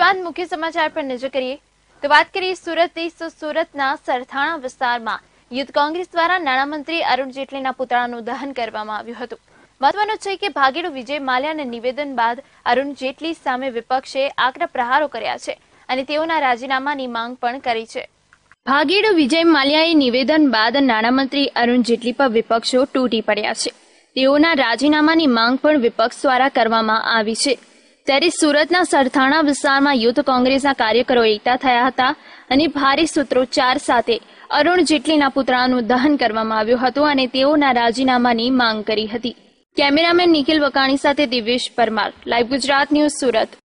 ઉપરાંત મુખ્ય સમાચાર પર નજર કરીએ તો વાત કરીએ સુરતની તો સુરતના સરથાણા વિસ્તારમાં યુથ કોંગ્રેસ દ્વારા નાણામંત્રી અરુણ જેટલીના પુતળાનું દહન કરવામાં આવ્યું હતું મહત્વનું છે કે ભાગીડુ વિજય માલ્યાના નિવેદન બાદ અરુણ જેટલી સામે વિપક્ષે આકરા પ્રહારો કર્યા છે અને તેઓના રાજીનામાની માંગ પણ કરી છે ભાગીડુ વિજય માલ્યાએ નિવેદન બાદ નાણામંત્રી અરુણ જેટલી પર વિપક્ષો તૂટી પડ્યા છે તેઓના રાજીનામાની માંગ પણ વિપક્ષ દ્વારા કરવામાં આવી છે ત્યારે સુરતના સરથાણા વિસ્તારમાં યુથ કોંગ્રેસના કાર્યકરો એકઠા થયા હતા અને ભારે સૂત્રોચ્ચાર સાથે અરુણ જેટલીના પુતળાનું દહન કરવામાં આવ્યું હતું અને તેઓના રાજીનામાની માંગ કરી હતી કેમેરામેન નિખિલ વકાણી સાથે દિવ્યેશ પરમાર લાઈવ ગુજરાત ન્યૂઝ સુરત